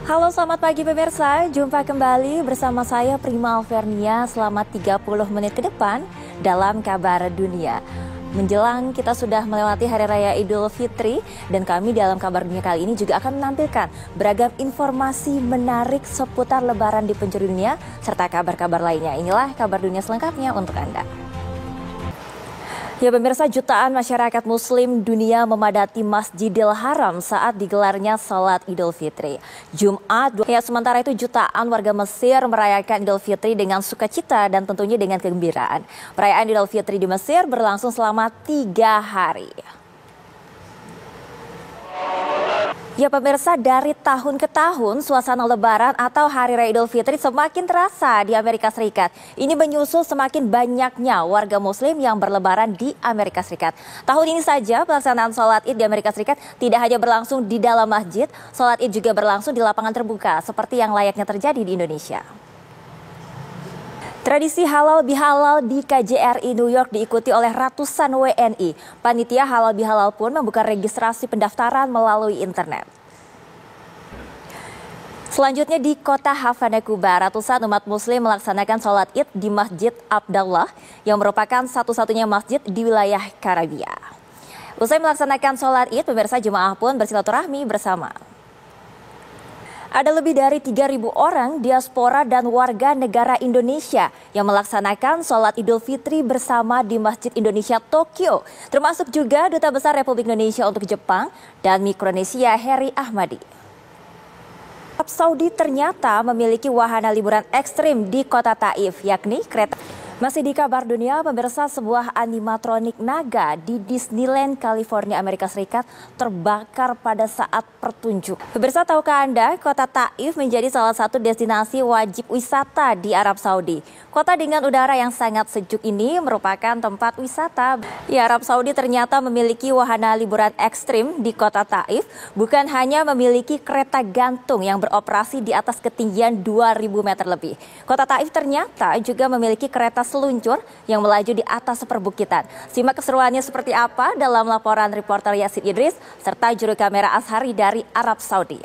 Halo selamat pagi pemirsa, jumpa kembali bersama saya Prima Alvernia selama 30 menit ke depan dalam kabar dunia. Menjelang kita sudah melewati Hari Raya Idul Fitri dan kami dalam kabar dunia kali ini juga akan menampilkan beragam informasi menarik seputar lebaran di penjuru dunia serta kabar-kabar lainnya. Inilah kabar dunia selengkapnya untuk Anda. Ya pemirsa jutaan masyarakat muslim dunia memadati Masjidil Haram saat digelarnya Salat Idul Fitri. Jumat, ya sementara itu jutaan warga Mesir merayakan Idul Fitri dengan sukacita dan tentunya dengan kegembiraan. Perayaan Idul Fitri di Mesir berlangsung selama tiga hari. Ya pemirsa, dari tahun ke tahun suasana lebaran atau Hari Raya Idul Fitri semakin terasa di Amerika Serikat. Ini menyusul semakin banyaknya warga muslim yang berlebaran di Amerika Serikat. Tahun ini saja pelaksanaan sholat id di Amerika Serikat tidak hanya berlangsung di dalam masjid, sholat id juga berlangsung di lapangan terbuka seperti yang layaknya terjadi di Indonesia. Tradisi halal bihalal di KJRI New York diikuti oleh ratusan WNI. Panitia halal bihalal pun membuka registrasi pendaftaran melalui internet. Selanjutnya di kota Havana, Kuba, ratusan umat muslim melaksanakan sholat id di Masjid Abdullah yang merupakan satu-satunya masjid di wilayah Karabia. Usai melaksanakan sholat id, pemirsa jemaah pun bersilaturahmi bersama. Ada lebih dari 3.000 orang diaspora dan warga negara Indonesia yang melaksanakan sholat Idul Fitri bersama di Masjid Indonesia Tokyo, termasuk juga Duta Besar Republik Indonesia untuk Jepang dan Mikronesia Heri Ahmadi. Arab Saudi ternyata memiliki wahana liburan ekstrim di kota Taif, yakni kereta masih di kabar dunia, pemirsa sebuah animatronik naga di Disneyland, California, Amerika Serikat terbakar pada saat pertunjuk. Pemirsa tahukah Anda, kota Taif menjadi salah satu destinasi wajib wisata di Arab Saudi. Kota dengan udara yang sangat sejuk ini merupakan tempat wisata. Ya, Arab Saudi ternyata memiliki wahana liburan ekstrim di kota Taif, bukan hanya memiliki kereta gantung yang beroperasi di atas ketinggian 2.000 meter lebih. Kota Taif ternyata juga memiliki kereta seluncur yang melaju di atas perbukitan. Simak keseruannya seperti apa dalam laporan reporter Yasin Idris serta juru kamera Ashari dari Arab Saudi.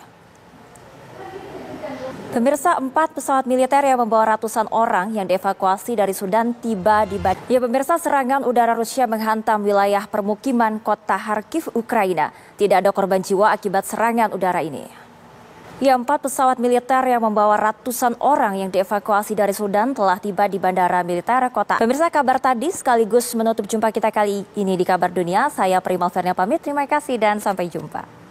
Pemirsa, empat pesawat militer yang membawa ratusan orang yang dievakuasi dari Sudan tiba di Bad. Ya, pemirsa, serangan udara Rusia menghantam wilayah permukiman kota Kharkiv, Ukraina. Tidak ada korban jiwa akibat serangan udara ini. Ya, empat pesawat militer yang membawa ratusan orang yang dievakuasi dari Sudan telah tiba di Bandara Militer Kota. Pemirsa kabar tadi sekaligus menutup jumpa kita kali ini di Kabar Dunia. Saya Prima Fernia pamit, terima kasih dan sampai jumpa.